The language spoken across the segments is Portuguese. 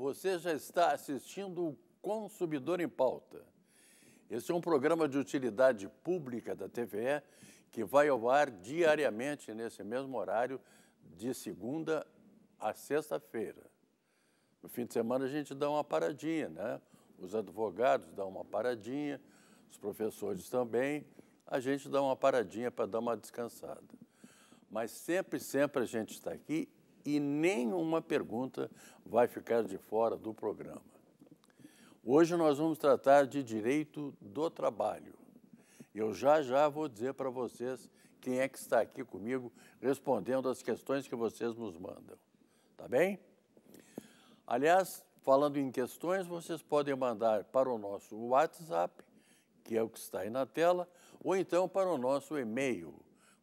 Você já está assistindo o Consumidor em Pauta. Esse é um programa de utilidade pública da TVE que vai ao ar diariamente nesse mesmo horário, de segunda a sexta-feira. No fim de semana a gente dá uma paradinha, né? Os advogados dão uma paradinha, os professores também. A gente dá uma paradinha para dar uma descansada. Mas sempre, sempre a gente está aqui e nenhuma pergunta vai ficar de fora do programa. Hoje nós vamos tratar de direito do trabalho. Eu já já vou dizer para vocês quem é que está aqui comigo respondendo as questões que vocês nos mandam. Tá bem? Aliás, falando em questões, vocês podem mandar para o nosso WhatsApp, que é o que está aí na tela, ou então para o nosso e-mail,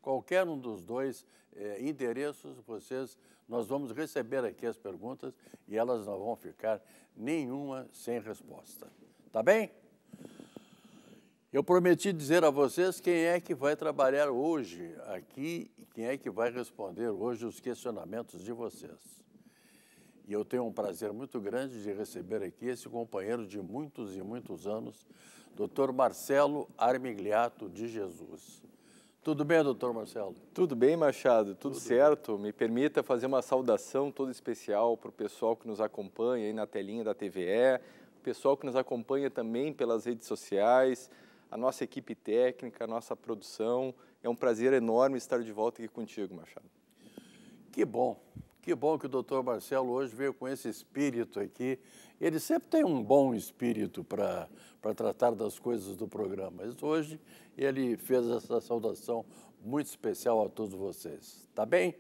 qualquer um dos dois é, endereços, vocês, nós vamos receber aqui as perguntas e elas não vão ficar nenhuma sem resposta. Tá bem? Eu prometi dizer a vocês quem é que vai trabalhar hoje aqui e quem é que vai responder hoje os questionamentos de vocês. E eu tenho um prazer muito grande de receber aqui esse companheiro de muitos e muitos anos, Dr. Marcelo Armigliato de Jesus. Tudo bem, doutor Marcelo? Tudo bem, Machado, tudo, tudo certo. Bem. Me permita fazer uma saudação toda especial para o pessoal que nos acompanha aí na telinha da TVE, o pessoal que nos acompanha também pelas redes sociais, a nossa equipe técnica, a nossa produção. É um prazer enorme estar de volta aqui contigo, Machado. Que bom. Que bom que o doutor Marcelo hoje veio com esse espírito aqui. Ele sempre tem um bom espírito para tratar das coisas do programa, mas hoje ele fez essa saudação muito especial a todos vocês. Tá bem?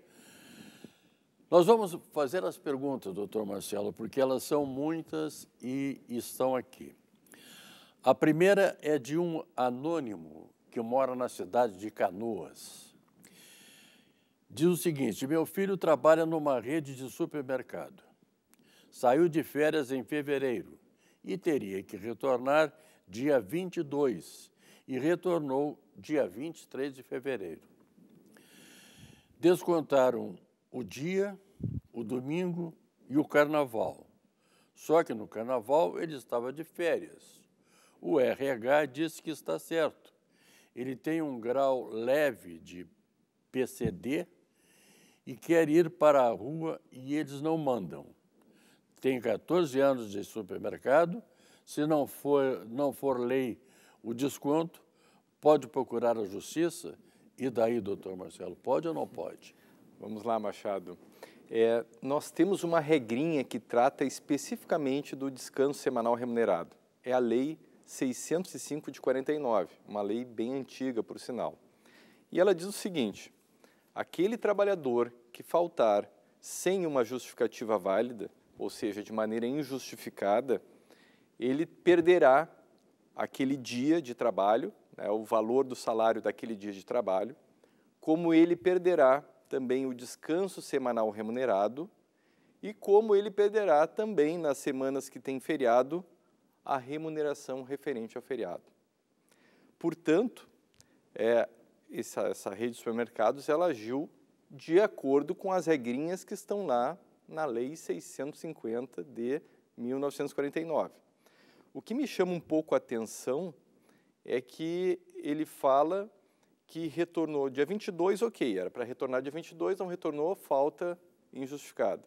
Nós vamos fazer as perguntas, doutor Marcelo, porque elas são muitas e estão aqui. A primeira é de um anônimo que mora na cidade de Canoas. Diz o seguinte: meu filho trabalha numa rede de supermercado. Saiu de férias em fevereiro e teria que retornar dia 22 e retornou dia 23 de fevereiro. Descontaram o dia, o domingo e o carnaval. Só que no carnaval ele estava de férias. O RH disse que está certo. Ele tem um grau leve de PCD, e quer ir para a rua e eles não mandam. Tem 14 anos de supermercado, se não for, não for lei o desconto, pode procurar a justiça. E daí, doutor Marcelo, pode ou não pode? Vamos lá, Machado. É, nós temos uma regrinha que trata especificamente do descanso semanal remunerado. É a Lei 605 de 49, uma lei bem antiga, por sinal. E ela diz o seguinte: aquele trabalhador que faltar sem uma justificativa válida, ou seja, de maneira injustificada, ele perderá aquele dia de trabalho, né, o valor do salário daquele dia de trabalho, como ele perderá também o descanso semanal remunerado e como ele perderá também nas semanas que tem feriado a remuneração referente ao feriado. Portanto, é, essa, essa rede de supermercados ela agiu de acordo com as regrinhas que estão lá na Lei 650 de 1949. O que me chama um pouco a atenção é que ele fala que retornou dia 22, ok, era para retornar dia 22, não retornou, falta injustificada.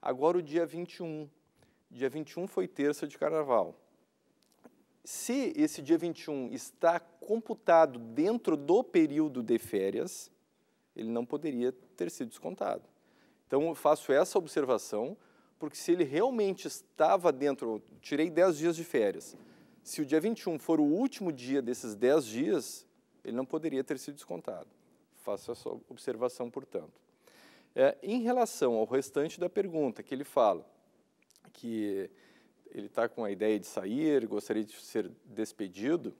Agora o dia 21. Dia 21 foi terça de carnaval se esse dia 21 está computado dentro do período de férias, ele não poderia ter sido descontado. Então, eu faço essa observação, porque se ele realmente estava dentro, tirei 10 dias de férias, se o dia 21 for o último dia desses 10 dias, ele não poderia ter sido descontado. Faço essa observação, portanto. É, em relação ao restante da pergunta, que ele fala que ele está com a ideia de sair, gostaria de ser despedido,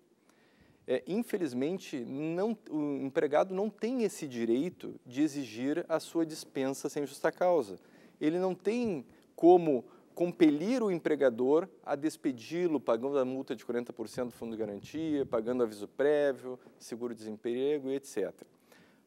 é, infelizmente não, o empregado não tem esse direito de exigir a sua dispensa sem justa causa. Ele não tem como compelir o empregador a despedi-lo, pagando a multa de 40% do fundo de garantia, pagando aviso prévio, seguro-desemprego e etc.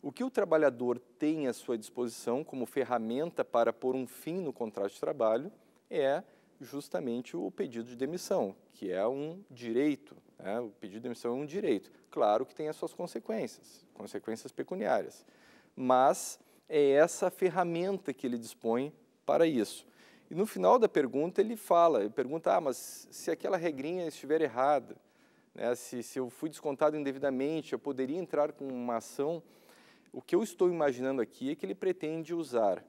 O que o trabalhador tem à sua disposição como ferramenta para pôr um fim no contrato de trabalho é justamente o pedido de demissão, que é um direito. Né? O pedido de demissão é um direito. Claro que tem as suas consequências, consequências pecuniárias, mas é essa ferramenta que ele dispõe para isso. E no final da pergunta ele fala, ele pergunta, ah, mas se aquela regrinha estiver errada, né? se, se eu fui descontado indevidamente, eu poderia entrar com uma ação. O que eu estou imaginando aqui é que ele pretende usar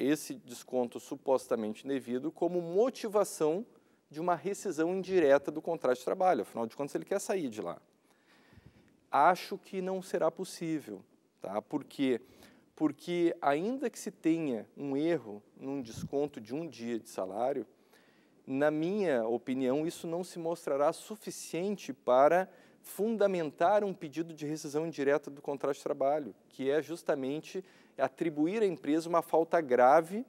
esse desconto supostamente indevido como motivação de uma rescisão indireta do contrato de trabalho. Afinal de contas, ele quer sair de lá. Acho que não será possível, tá? Porque porque ainda que se tenha um erro num desconto de um dia de salário, na minha opinião, isso não se mostrará suficiente para fundamentar um pedido de rescisão indireta do contrato de trabalho, que é justamente atribuir à empresa uma falta grave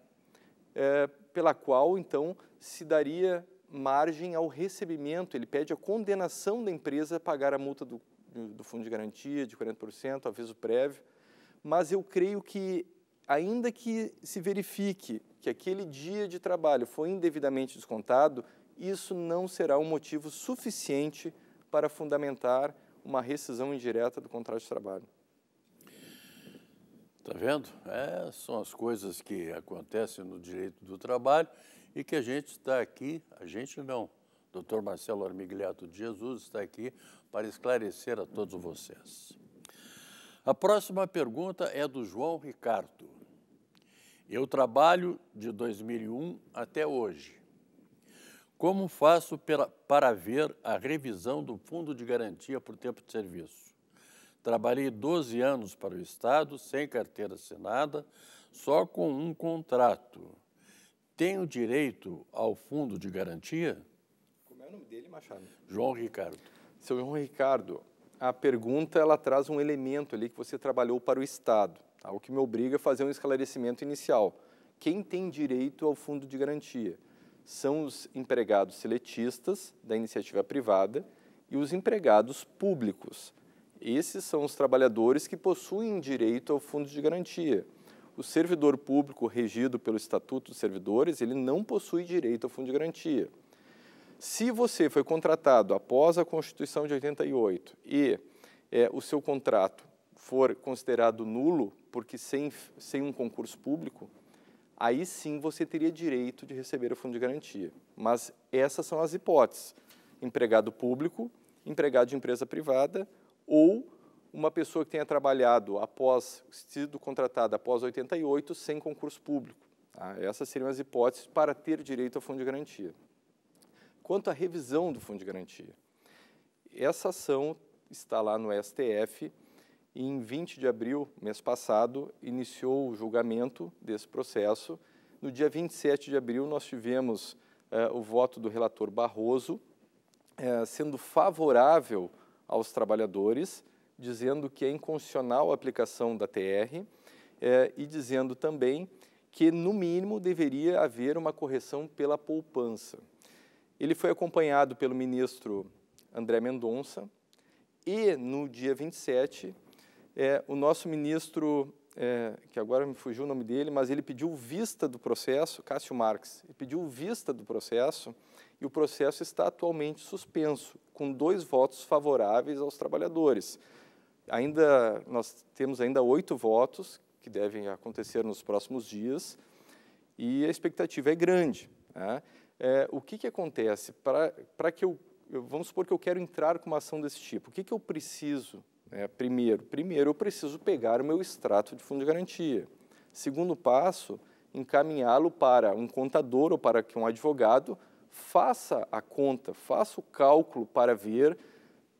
é, pela qual, então, se daria margem ao recebimento. Ele pede a condenação da empresa a pagar a multa do, do fundo de garantia de 40%, aviso prévio. Mas eu creio que, ainda que se verifique que aquele dia de trabalho foi indevidamente descontado, isso não será um motivo suficiente para fundamentar uma rescisão indireta do contrato de trabalho. Tá vendo? É, são as coisas que acontecem no direito do trabalho e que a gente está aqui, a gente não, Dr. Marcelo Armigliato de Jesus está aqui para esclarecer a todos vocês. A próxima pergunta é do João Ricardo. Eu trabalho de 2001 até hoje. Como faço pela, para ver a revisão do Fundo de Garantia por Tempo de Serviço? Trabalhei 12 anos para o Estado, sem carteira assinada, só com um contrato. Tenho direito ao Fundo de Garantia? Como é o nome dele, Machado? João Ricardo. Seu João Ricardo, a pergunta ela traz um elemento ali que você trabalhou para o Estado, tá? o que me obriga a fazer um esclarecimento inicial. Quem tem direito ao Fundo de Garantia? são os empregados seletistas da iniciativa privada e os empregados públicos. Esses são os trabalhadores que possuem direito ao fundo de garantia. O servidor público regido pelo Estatuto dos Servidores, ele não possui direito ao fundo de garantia. Se você foi contratado após a Constituição de 88 e é, o seu contrato for considerado nulo, porque sem, sem um concurso público, aí sim você teria direito de receber o fundo de garantia. Mas essas são as hipóteses: empregado público, empregado de empresa privada ou uma pessoa que tenha trabalhado após sido contratada após 88 sem concurso público. Tá? Essas seriam as hipóteses para ter direito ao fundo de garantia. Quanto à revisão do fundo de garantia, essa ação está lá no STF e em 20 de abril, mês passado, iniciou o julgamento desse processo. No dia 27 de abril, nós tivemos uh, o voto do relator Barroso, uh, sendo favorável aos trabalhadores, dizendo que é inconstitucional a aplicação da TR eh, e dizendo também que, no mínimo, deveria haver uma correção pela poupança. Ele foi acompanhado pelo ministro André Mendonça e, no dia 27, é, o nosso ministro, é, que agora me fugiu o nome dele, mas ele pediu vista do processo, Cássio Marques, ele pediu vista do processo e o processo está atualmente suspenso, com dois votos favoráveis aos trabalhadores. Ainda nós temos ainda oito votos que devem acontecer nos próximos dias e a expectativa é grande. Né? É, o que, que acontece para que eu, eu, vamos supor que eu quero entrar com uma ação desse tipo? O que, que eu preciso é, primeiro, primeiro eu preciso pegar o meu extrato de fundo de garantia. Segundo passo, encaminhá-lo para um contador ou para que um advogado faça a conta, faça o cálculo para ver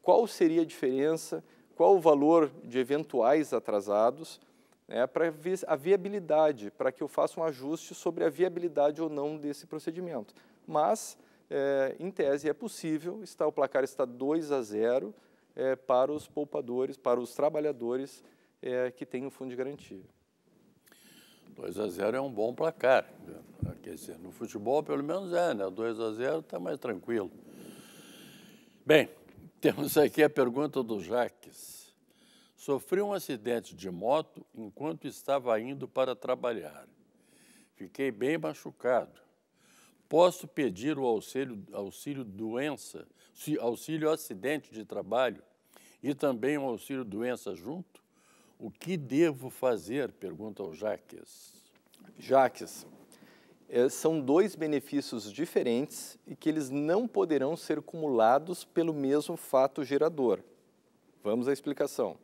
qual seria a diferença, qual o valor de eventuais atrasados, né, para ver a viabilidade, para que eu faça um ajuste sobre a viabilidade ou não desse procedimento. Mas, é, em tese, é possível, está, o placar está 2 a 0, é, para os poupadores, para os trabalhadores é, que têm o fundo de garantia. 2 a 0 é um bom placar. Quer dizer, no futebol, pelo menos é, né? 2 a 0 está mais tranquilo. Bem, temos aqui a pergunta do Jaques. Sofri um acidente de moto enquanto estava indo para trabalhar. Fiquei bem machucado posso pedir o auxílio, auxílio doença, auxílio acidente de trabalho e também o auxílio doença junto? O que devo fazer? Pergunta o Jaques. Jaques, é, são dois benefícios diferentes e que eles não poderão ser cumulados pelo mesmo fato gerador. Vamos à explicação.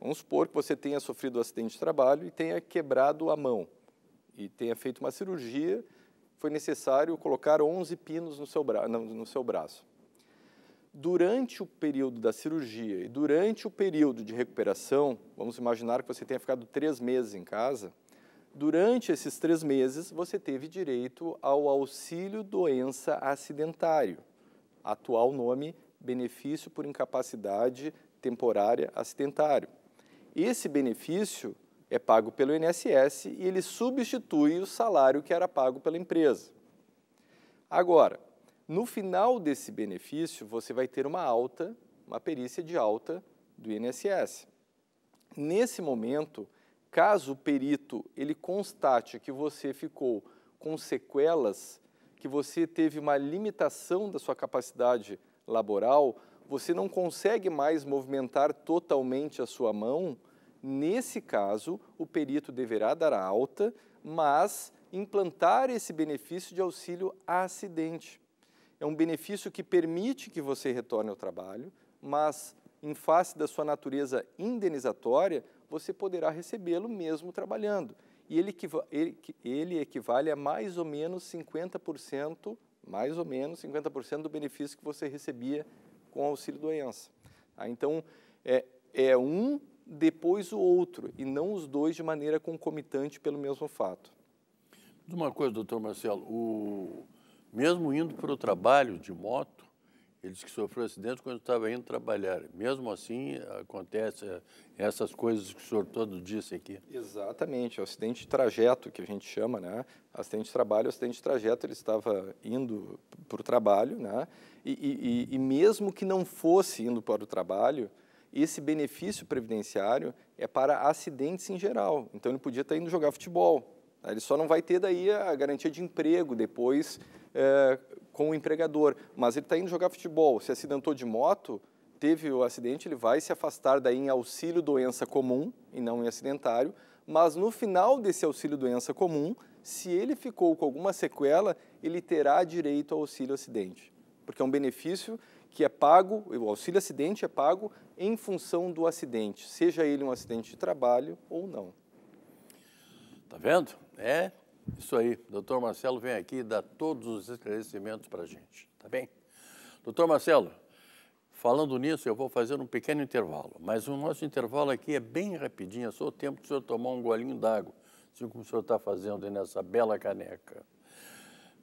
Vamos supor que você tenha sofrido um acidente de trabalho e tenha quebrado a mão e tenha feito uma cirurgia foi necessário colocar 11 pinos no seu, bra... no seu braço. Durante o período da cirurgia e durante o período de recuperação, vamos imaginar que você tenha ficado três meses em casa, durante esses três meses você teve direito ao auxílio doença acidentário, atual nome benefício por incapacidade temporária acidentário. Esse benefício é pago pelo INSS e ele substitui o salário que era pago pela empresa. Agora, no final desse benefício, você vai ter uma alta, uma perícia de alta do INSS. Nesse momento, caso o perito ele constate que você ficou com sequelas, que você teve uma limitação da sua capacidade laboral, você não consegue mais movimentar totalmente a sua mão, Nesse caso, o perito deverá dar alta, mas implantar esse benefício de auxílio a acidente. É um benefício que permite que você retorne ao trabalho, mas em face da sua natureza indenizatória, você poderá recebê-lo mesmo trabalhando. E ele, ele, ele equivale a mais ou menos 50%, mais ou menos 50% do benefício que você recebia com auxílio doença. Ah, então, é, é um depois o outro, e não os dois de maneira concomitante pelo mesmo fato. Uma coisa, doutor Marcelo, o... mesmo indo para o trabalho de moto, ele disse que sofreu acidente quando estava indo trabalhar. Mesmo assim, acontece eh, essas coisas que o senhor todo disse aqui. Exatamente, o acidente de trajeto que a gente chama, né? Acidente de trabalho, acidente de trajeto, ele estava indo para o trabalho, né? E, e, e mesmo que não fosse indo para o trabalho, esse benefício previdenciário é para acidentes em geral. Então ele podia estar indo jogar futebol. Ele só não vai ter daí a garantia de emprego depois é, com o empregador. Mas ele está indo jogar futebol, se acidentou de moto, teve o acidente, ele vai se afastar daí em auxílio doença comum e não em acidentário. Mas no final desse auxílio doença comum, se ele ficou com alguma sequela, ele terá direito ao auxílio acidente. Porque é um benefício que é pago, o auxílio acidente é pago em função do acidente, seja ele um acidente de trabalho ou não. Tá vendo? É isso aí. Doutor Marcelo vem aqui e dá todos os esclarecimentos para a gente, tá bem? Doutor Marcelo, falando nisso, eu vou fazer um pequeno intervalo, mas o nosso intervalo aqui é bem rapidinho, é só o tempo do senhor tomar um golinho d'água, assim como o senhor está fazendo nessa bela caneca.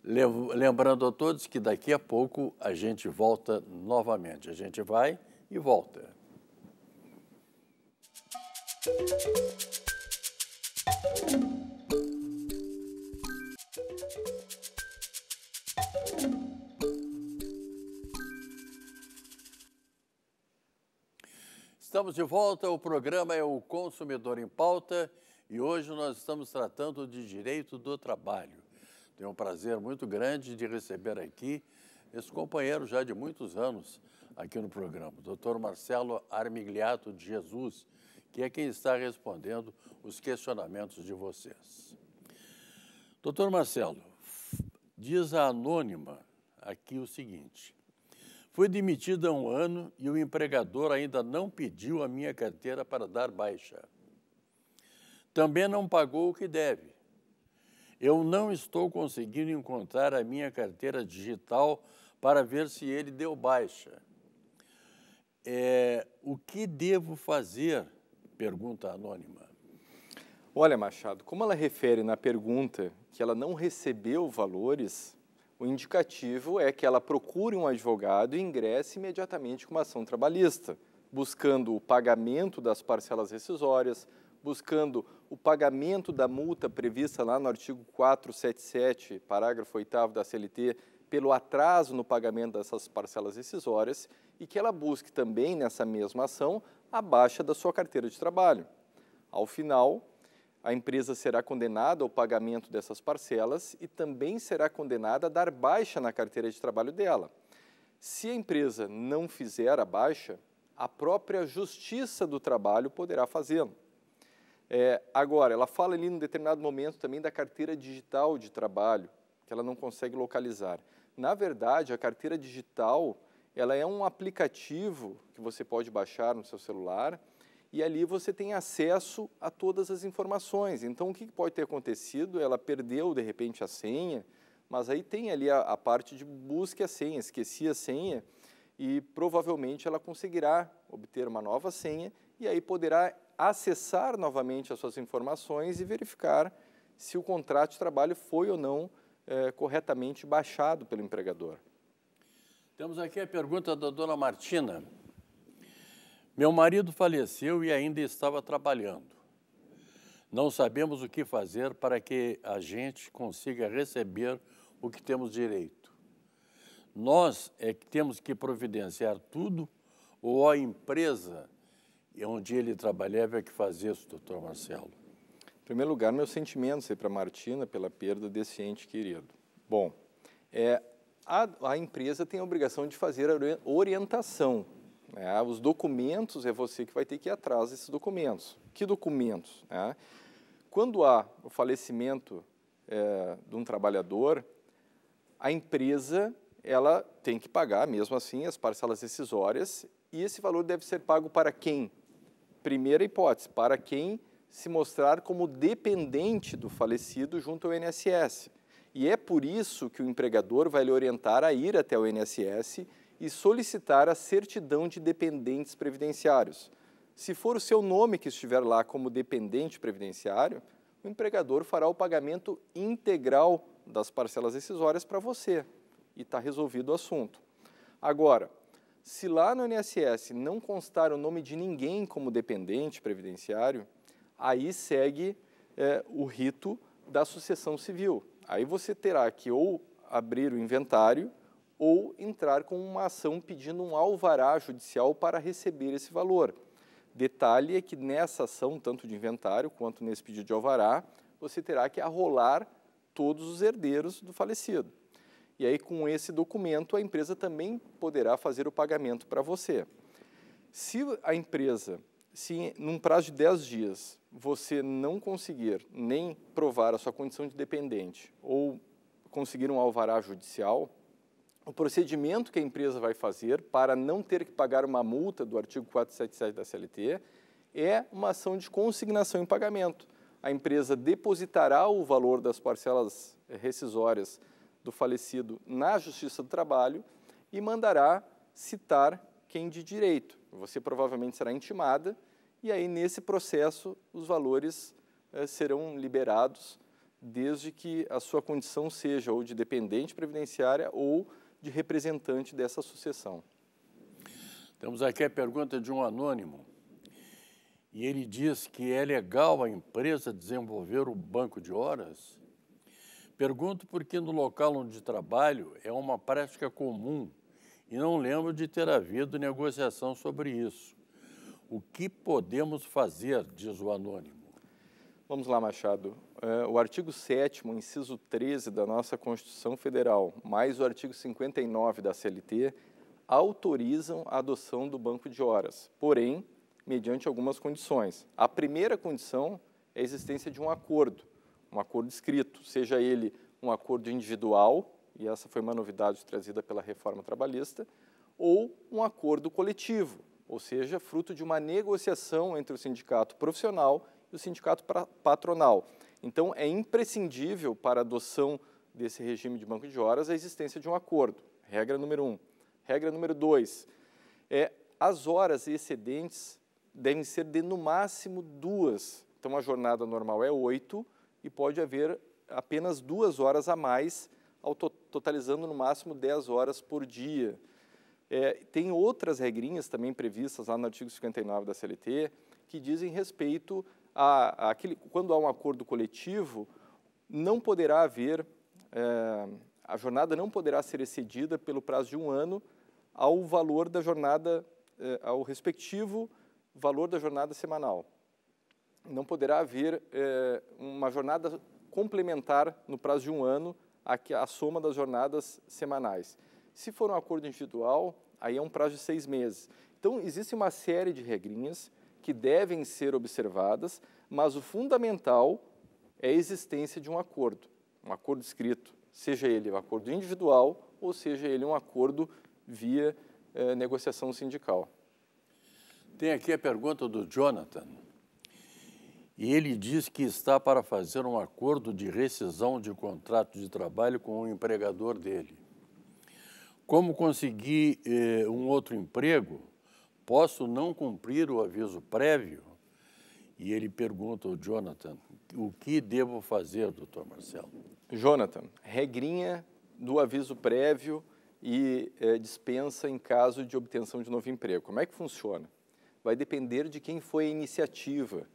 Lembrando a todos que daqui a pouco a gente volta novamente. A gente vai e volta. Estamos de volta, o programa é o Consumidor em Pauta e hoje nós estamos tratando de direito do trabalho. Tenho um prazer muito grande de receber aqui esse companheiro já de muitos anos aqui no programa, o doutor Marcelo Armigliato de Jesus, que é quem está respondendo os questionamentos de vocês. Doutor Marcelo, diz a anônima aqui o seguinte: Fui demitida há um ano e o empregador ainda não pediu a minha carteira para dar baixa. Também não pagou o que deve. Eu não estou conseguindo encontrar a minha carteira digital para ver se ele deu baixa. É, o que devo fazer Pergunta anônima. Olha, Machado, como ela refere na pergunta que ela não recebeu valores, o indicativo é que ela procure um advogado e ingresse imediatamente com uma ação trabalhista, buscando o pagamento das parcelas rescisórias, buscando o pagamento da multa prevista lá no artigo 477, parágrafo 8 da CLT, pelo atraso no pagamento dessas parcelas decisórias e que ela busque também, nessa mesma ação, a baixa da sua carteira de trabalho. Ao final, a empresa será condenada ao pagamento dessas parcelas e também será condenada a dar baixa na carteira de trabalho dela. Se a empresa não fizer a baixa, a própria Justiça do Trabalho poderá fazê-lo. É, agora, ela fala ali num determinado momento também da carteira digital de trabalho que ela não consegue localizar. Na verdade, a carteira digital ela é um aplicativo que você pode baixar no seu celular e ali você tem acesso a todas as informações. Então, o que pode ter acontecido? Ela perdeu, de repente, a senha, mas aí tem ali a, a parte de busca a senha, esqueci a senha, e provavelmente ela conseguirá obter uma nova senha e aí poderá acessar novamente as suas informações e verificar se o contrato de trabalho foi ou não é, corretamente baixado pelo empregador. Temos aqui a pergunta da dona Martina. Meu marido faleceu e ainda estava trabalhando. Não sabemos o que fazer para que a gente consiga receber o que temos direito. Nós é que temos que providenciar tudo ou a empresa onde ele trabalhava é que faz isso, doutor Marcelo? primeiro lugar, meus sentimentos aí para a Martina pela perda desse ente querido. Bom, é, a, a, empresa tem a obrigação de fazer a orientação. Né? Os documentos, é você que vai ter que ir atrás desses documentos. Que documentos? Né? Quando há o falecimento é, de um trabalhador, a empresa ela tem que pagar, mesmo assim, as parcelas decisórias e esse valor deve ser pago para quem? Primeira hipótese, para quem se mostrar como dependente do falecido junto ao INSS. E é por isso que o empregador vai lhe orientar a ir até o INSS e solicitar a certidão de dependentes previdenciários. Se for o seu nome que estiver lá como dependente previdenciário, o empregador fará o pagamento integral das parcelas decisórias para você e está resolvido o assunto. Agora, se lá no INSS não constar o nome de ninguém como dependente previdenciário, aí segue é, o rito da sucessão civil. Aí você terá que ou abrir o inventário ou entrar com uma ação pedindo um alvará judicial para receber esse valor. Detalhe é que nessa ação, tanto de inventário quanto nesse pedido de alvará, você terá que arrolar todos os herdeiros do falecido. E aí, com esse documento, a empresa também poderá fazer o pagamento para você. Se a empresa se num prazo de 10 dias você não conseguir nem provar a sua condição de dependente ou conseguir um alvará judicial, o procedimento que a empresa vai fazer para não ter que pagar uma multa do artigo 477 da CLT é uma ação de consignação em pagamento. A empresa depositará o valor das parcelas rescisórias do falecido na Justiça do Trabalho e mandará citar quem de direito. Você provavelmente será intimada e aí nesse processo os valores eh, serão liberados desde que a sua condição seja ou de dependente previdenciária ou de representante dessa sucessão. Temos aqui a pergunta de um anônimo. E ele diz que é legal a empresa desenvolver o banco de horas? Pergunto porque no local onde trabalho é uma prática comum e não lembro de ter havido negociação sobre isso. O que podemos fazer, diz o anônimo? Vamos lá, Machado. É, o artigo 7, inciso 13 da nossa Constituição Federal, mais o artigo 59 da CLT, autorizam a adoção do banco de horas, porém, mediante algumas condições. A primeira condição é a existência de um acordo, um acordo escrito, seja ele um acordo individual e essa foi uma novidade trazida pela reforma trabalhista, ou um acordo coletivo, ou seja, fruto de uma negociação entre o sindicato profissional e o sindicato patronal. Então, é imprescindível para a adoção desse regime de banco de horas a existência de um acordo. Regra número um. Regra número dois é as horas excedentes devem ser de no máximo duas. Então, a jornada normal é oito e pode haver apenas duas horas a mais totalizando no máximo 10 horas por dia. É, tem outras regrinhas também previstas lá no artigo 59 da CLT que dizem respeito a, a aquele, quando há um acordo coletivo, não poderá haver, é, a jornada não poderá ser excedida pelo prazo de um ano ao valor da jornada, é, ao respectivo valor da jornada semanal. Não poderá haver é, uma jornada complementar no prazo de um ano a, a soma das jornadas semanais. Se for um acordo individual, aí é um prazo de seis meses. Então, existe uma série de regrinhas que devem ser observadas, mas o fundamental é a existência de um acordo, um acordo escrito, seja ele um acordo individual ou seja ele um acordo via eh, negociação sindical. Tem aqui a pergunta do Jonathan e ele diz que está para fazer um acordo de rescisão de contrato de trabalho com o empregador dele. Como conseguir eh, um outro emprego? Posso não cumprir o aviso prévio? E ele pergunta ao Jonathan: o que devo fazer, doutor Marcelo? Jonathan, regrinha do aviso prévio e eh, dispensa em caso de obtenção de novo emprego. Como é que funciona? Vai depender de quem foi a iniciativa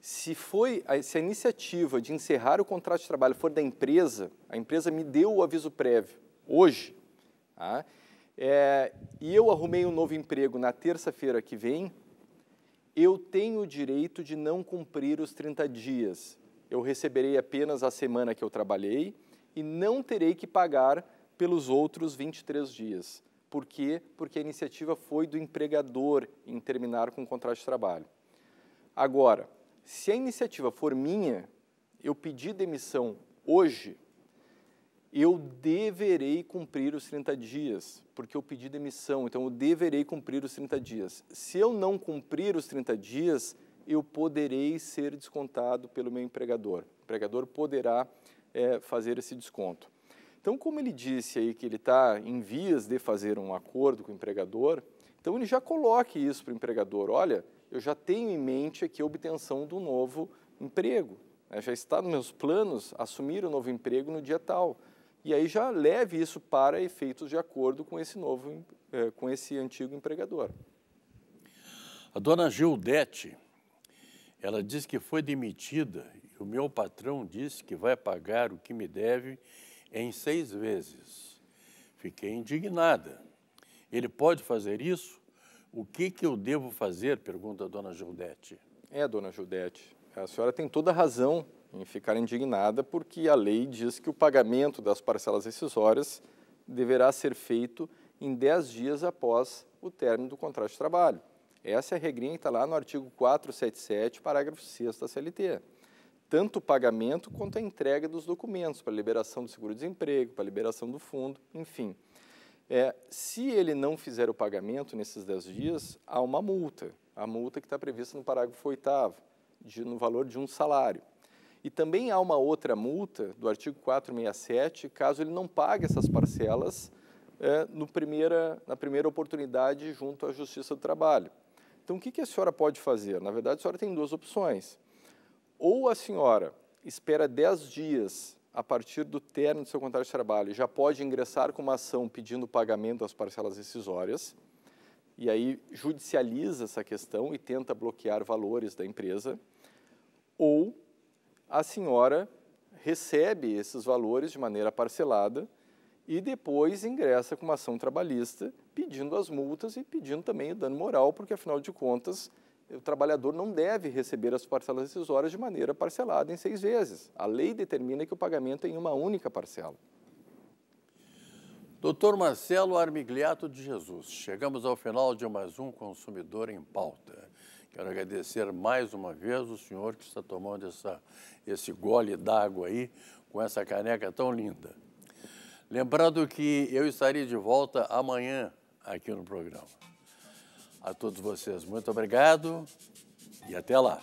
se foi se a iniciativa de encerrar o contrato de trabalho for da empresa, a empresa me deu o aviso prévio hoje, tá? é, e eu arrumei um novo emprego na terça-feira que vem, eu tenho o direito de não cumprir os 30 dias. Eu receberei apenas a semana que eu trabalhei e não terei que pagar pelos outros 23 dias. Por quê? Porque a iniciativa foi do empregador em terminar com o contrato de trabalho. Agora, se a iniciativa for minha, eu pedir demissão hoje, eu deverei cumprir os 30 dias, porque eu pedi demissão, então eu deverei cumprir os 30 dias. Se eu não cumprir os 30 dias, eu poderei ser descontado pelo meu empregador. O empregador poderá é, fazer esse desconto. Então, como ele disse aí que ele está em vias de fazer um acordo com o empregador, então ele já coloque isso para o empregador: olha, eu já tenho em mente aqui a obtenção do novo emprego. Né? Já está nos meus planos assumir o um novo emprego no dia tal. E aí já leve isso para efeitos de acordo com esse novo, eh, com esse antigo empregador. A dona Gildete, ela disse que foi demitida e o meu patrão disse que vai pagar o que me deve em seis vezes. Fiquei indignada. Ele pode fazer isso? O que, que eu devo fazer? Pergunta a dona Gildete. É, dona Gildete, a senhora tem toda a razão em ficar indignada, porque a lei diz que o pagamento das parcelas rescisórias deverá ser feito em 10 dias após o término do contrato de trabalho. Essa é a regrinha que está lá no artigo 477, parágrafo 6 da CLT. Tanto o pagamento quanto a entrega dos documentos para liberação do seguro-desemprego, para liberação do fundo, enfim. É, se ele não fizer o pagamento nesses 10 dias, há uma multa, a multa que está prevista no parágrafo 8 no valor de um salário. E também há uma outra multa do artigo 467, caso ele não pague essas parcelas é, no primeira, na primeira oportunidade junto à Justiça do Trabalho. Então, o que, que a senhora pode fazer? Na verdade, a senhora tem duas opções. Ou a senhora espera 10 dias a partir do término do seu contrato de trabalho, já pode ingressar com uma ação pedindo pagamento das parcelas rescisórias, e aí judicializa essa questão e tenta bloquear valores da empresa, ou a senhora recebe esses valores de maneira parcelada e depois ingressa com uma ação trabalhista pedindo as multas e pedindo também o dano moral, porque afinal de contas o trabalhador não deve receber as parcelas decisórias de maneira parcelada em seis vezes. A lei determina que o pagamento é em uma única parcela. Doutor Marcelo Armigliato de Jesus, chegamos ao final de mais um Consumidor em Pauta. Quero agradecer mais uma vez o senhor que está tomando essa, esse gole d'água aí com essa caneca tão linda. Lembrando que eu estarei de volta amanhã aqui no programa a todos vocês. Muito obrigado e até lá.